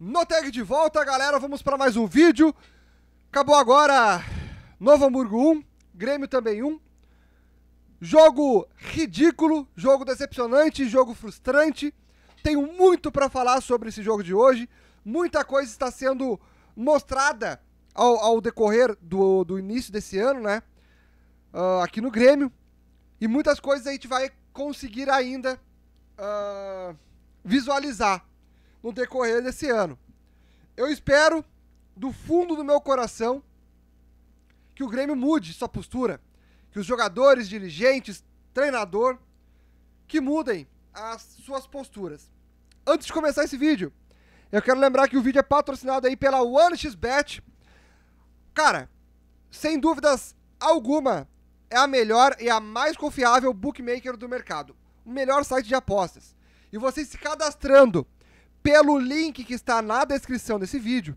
no tag de volta, galera. Vamos para mais um vídeo. Acabou agora Novo Hamburgo 1, Grêmio também 1. Jogo ridículo, jogo decepcionante, jogo frustrante. Tenho muito para falar sobre esse jogo de hoje. Muita coisa está sendo mostrada ao, ao decorrer do, do, início desse ano, né? Uh, aqui no Grêmio. E muitas coisas a gente vai conseguir ainda uh, visualizar no decorrer desse ano. Eu espero, do fundo do meu coração, que o Grêmio mude sua postura, que os jogadores, dirigentes, treinador, que mudem as suas posturas. Antes de começar esse vídeo, eu quero lembrar que o vídeo é patrocinado aí pela OneXBet. Cara, sem dúvidas alguma, é a melhor e a mais confiável bookmaker do mercado. O melhor site de apostas. E você se cadastrando pelo link que está na descrição desse vídeo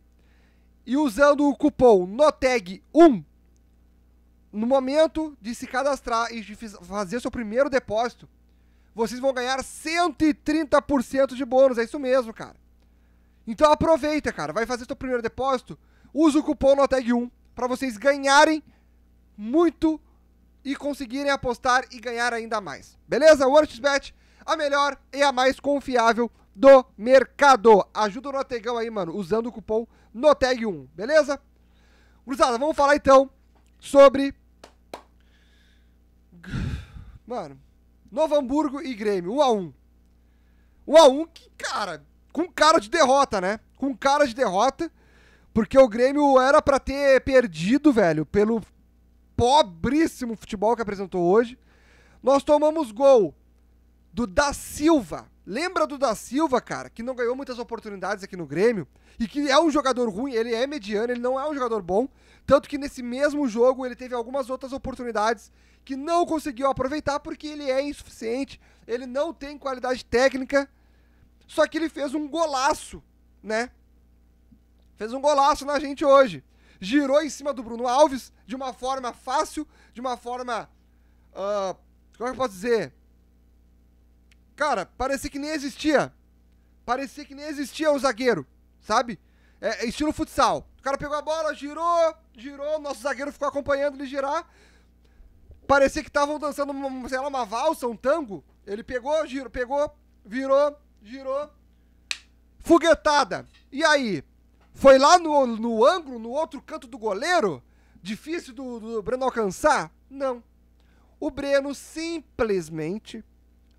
e usando o cupom NOTEG1 no momento de se cadastrar e de fazer seu primeiro depósito, vocês vão ganhar 130% de bônus, é isso mesmo, cara. Então aproveita, cara, vai fazer seu primeiro depósito, usa o cupom NOTEG1 para vocês ganharem muito e conseguirem apostar e ganhar ainda mais. Beleza? WorldXBet, a melhor e a mais confiável do mercado. Ajuda o Notegão aí, mano, usando o cupom NOTEG1, beleza? Cruzada, vamos falar então sobre. Mano, Novo Hamburgo e Grêmio, 1x1. 1x1 que, cara, com cara de derrota, né? Com cara de derrota, porque o Grêmio era para ter perdido, velho, pelo pobríssimo futebol que apresentou hoje. Nós tomamos gol do Da Silva, Lembra do da Silva, cara, que não ganhou muitas oportunidades aqui no Grêmio e que é um jogador ruim, ele é mediano, ele não é um jogador bom. Tanto que nesse mesmo jogo ele teve algumas outras oportunidades que não conseguiu aproveitar porque ele é insuficiente, ele não tem qualidade técnica. Só que ele fez um golaço, né? Fez um golaço na gente hoje. Girou em cima do Bruno Alves de uma forma fácil, de uma forma. Uh, como é que eu posso dizer? Cara, parecia que nem existia. Parecia que nem existia o zagueiro, sabe? É, é, estilo futsal. O cara pegou a bola, girou, girou, nosso zagueiro ficou acompanhando ele girar. Parecia que estavam dançando, uma, sei lá, uma valsa, um tango. Ele pegou, girou, pegou, virou, girou. Foguetada. E aí? Foi lá no, no ângulo, no outro canto do goleiro? Difícil do, do Breno alcançar? Não. O Breno simplesmente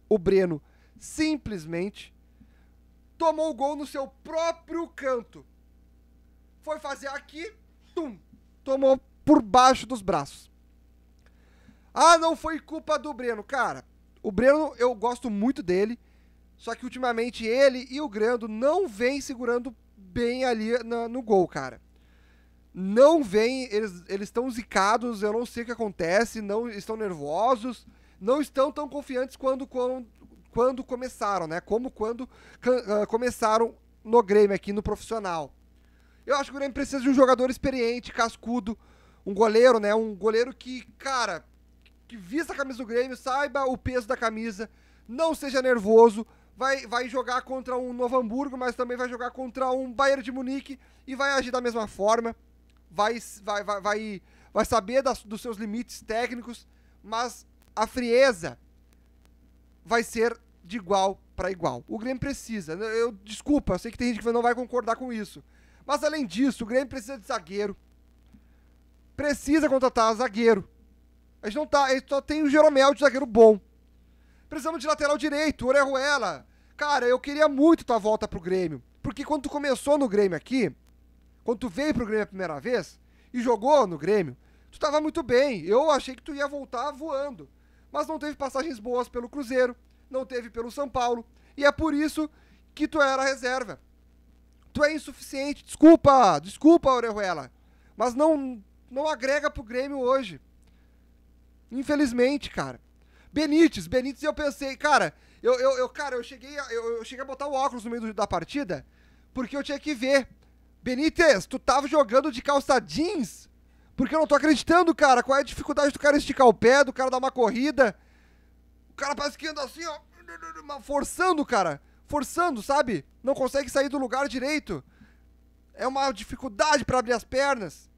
o Breno simplesmente tomou o gol no seu próprio canto. Foi fazer aqui, tum, tomou por baixo dos braços. Ah, não foi culpa do Breno, cara. O Breno, eu gosto muito dele, só que ultimamente ele e o Grando não vêm segurando bem ali na, no gol, cara. Não vem, eles estão zicados, eu não sei o que acontece, não estão nervosos não estão tão confiantes quando, quando, quando começaram, né? Como quando uh, começaram no Grêmio, aqui no profissional. Eu acho que o Grêmio precisa de um jogador experiente, cascudo, um goleiro, né? Um goleiro que, cara, que vista a camisa do Grêmio, saiba o peso da camisa, não seja nervoso, vai, vai jogar contra um Novo Hamburgo, mas também vai jogar contra um Bayern de Munique e vai agir da mesma forma, vai, vai, vai, vai, vai saber das, dos seus limites técnicos, mas a frieza vai ser de igual para igual. O Grêmio precisa. Eu desculpa, eu sei que tem gente que não vai concordar com isso. Mas além disso, o Grêmio precisa de zagueiro. Precisa contratar zagueiro. A gente não tá, a gente só tem o Jeromel de zagueiro bom. Precisamos de lateral direito, Orejuela. Cara, eu queria muito tua volta pro Grêmio, porque quando tu começou no Grêmio aqui, quando tu veio pro Grêmio a primeira vez e jogou no Grêmio, tu tava muito bem. Eu achei que tu ia voltar voando mas não teve passagens boas pelo Cruzeiro, não teve pelo São Paulo, e é por isso que tu era reserva. Tu é insuficiente, desculpa, desculpa, Orejuela, mas não, não agrega pro Grêmio hoje. Infelizmente, cara. Benítez, Benítez eu pensei, cara, eu, eu, eu cara, eu cheguei, a, eu, eu, cheguei a botar o óculos no meio da partida, porque eu tinha que ver. Benítez, tu tava jogando de calça jeans? Porque eu não tô acreditando, cara. Qual é a dificuldade do cara esticar o pé, do cara dar uma corrida? O cara parece que anda assim, ó. Forçando, cara. Forçando, sabe? Não consegue sair do lugar direito. É uma dificuldade para abrir as pernas.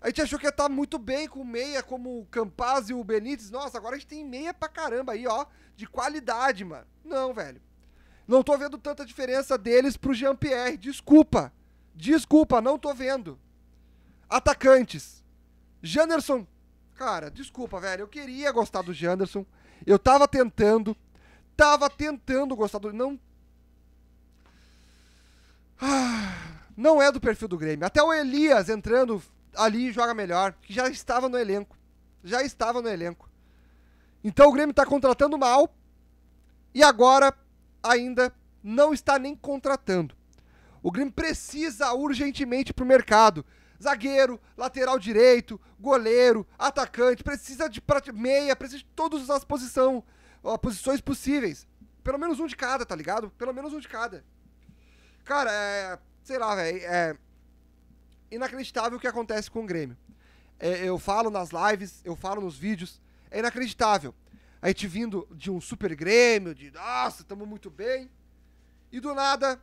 A gente achou que ia estar tá muito bem com meia, como o Campaz e o Benítez. Nossa, agora a gente tem meia pra caramba aí, ó. De qualidade, mano. Não, velho. Não tô vendo tanta diferença deles pro Jean-Pierre. Desculpa. Desculpa, não tô vendo. Atacantes. Janderson. Cara, desculpa, velho. Eu queria gostar do Janderson. Eu tava tentando. Tava tentando gostar do. Não. não é do perfil do Grêmio. Até o Elias entrando ali joga melhor. Que já estava no elenco. Já estava no elenco. Então o Grêmio tá contratando mal. E agora ainda não está nem contratando. O Grêmio precisa urgentemente pro mercado zagueiro, lateral direito, goleiro, atacante, precisa de meia, precisa de todas as posição, posições possíveis. Pelo menos um de cada, tá ligado? Pelo menos um de cada. Cara, é, sei lá, velho, é inacreditável o que acontece com o Grêmio. É, eu falo nas lives, eu falo nos vídeos, é inacreditável. A gente vindo de um super Grêmio, de nossa, tamo muito bem. E do nada,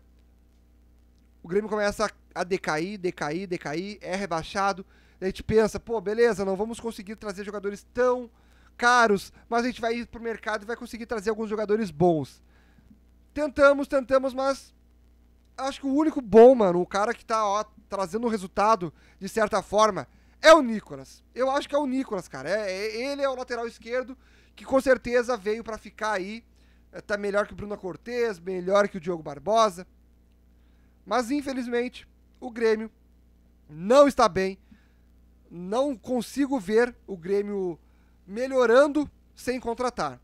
o Grêmio começa a decair, decair, decair, é rebaixado. A gente pensa, pô, beleza, não vamos conseguir trazer jogadores tão caros, mas a gente vai ir pro mercado e vai conseguir trazer alguns jogadores bons. Tentamos, tentamos, mas acho que o único bom, mano, o cara que tá ó, trazendo um resultado de certa forma, é o Nicolas. Eu acho que é o Nicolas, cara. É, é ele é o lateral esquerdo que com certeza veio para ficar aí. É, tá melhor que o Bruno Cortez, melhor que o Diogo Barbosa. Mas infelizmente, o Grêmio não está bem. Não consigo ver o Grêmio melhorando sem contratar.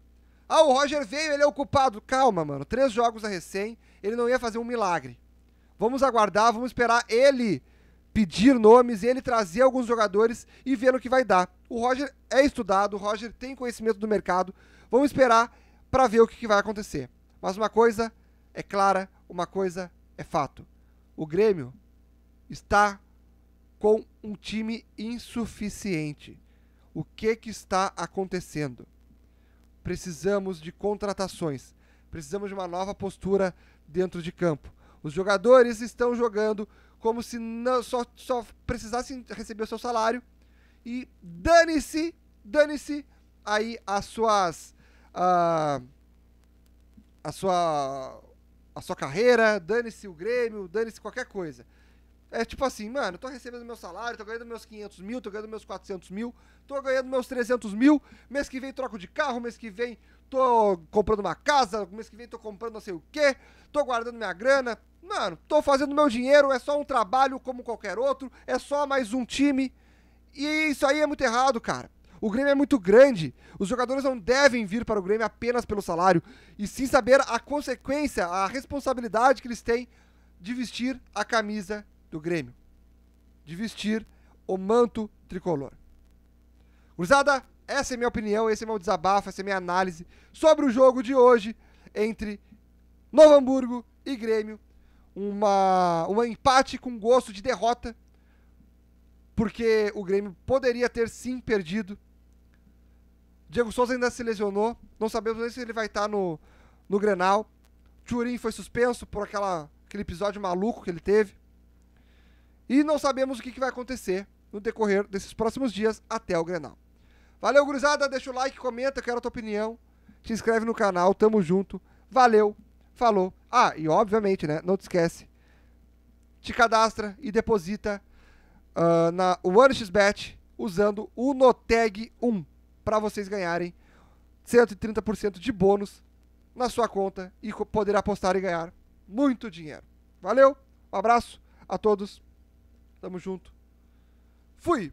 Ah, o Roger veio, ele é o culpado. Calma, mano. Três jogos a recém, ele não ia fazer um milagre. Vamos aguardar, vamos esperar ele pedir nomes, ele trazer alguns jogadores e ver no que vai dar. O Roger é estudado, o Roger tem conhecimento do mercado. Vamos esperar para ver o que vai acontecer. Mas uma coisa é clara, uma coisa é fato o Grêmio está com um time insuficiente. O que que está acontecendo? Precisamos de contratações. Precisamos de uma nova postura dentro de campo. Os jogadores estão jogando como se não, só, só precisassem receber o seu salário e dane-se, dane-se aí as suas. Uh, ah, a sua a sua carreira, dane-se o Grêmio, dane-se qualquer coisa. É tipo assim, mano, tô recebendo meu salário, tô ganhando meus 500 mil, tô ganhando meus 400 mil, tô ganhando meus 300 mil, mês que vem troco de carro, mês que vem tô comprando uma casa, mês que vem tô comprando não sei o quê, tô guardando minha grana. Mano, tô fazendo meu dinheiro, é só um trabalho como qualquer outro, é só mais um time. E isso aí é muito errado, cara. O Grêmio é muito grande. Os jogadores não devem vir para o Grêmio apenas pelo salário, e sim saber a consequência, a responsabilidade que eles têm de vestir a camisa do Grêmio, de vestir o manto tricolor. Cruzada, essa é minha opinião, esse é meu desabafo, essa é minha análise sobre o jogo de hoje entre Novo Hamburgo e Grêmio. Uma, um empate com gosto de derrota, porque o Grêmio poderia ter sim perdido Diego Souza ainda se lesionou. Não sabemos nem se ele vai estar no, no Grenal. Turin foi suspenso por aquela, aquele episódio maluco que ele teve. E não sabemos o que, que vai acontecer no decorrer desses próximos dias até o Grenal. Valeu, gurizada. Deixa o like, comenta, quero a tua opinião. Te inscreve no canal, tamo junto. Valeu, falou. Ah, e obviamente, né? Não te esquece. Te cadastra e deposita uh, na OneXBet usando o Noteg 1 para vocês ganharem 130% de bônus na sua conta e poder apostar e ganhar muito dinheiro. Valeu, um abraço a todos, tamo junto, fui!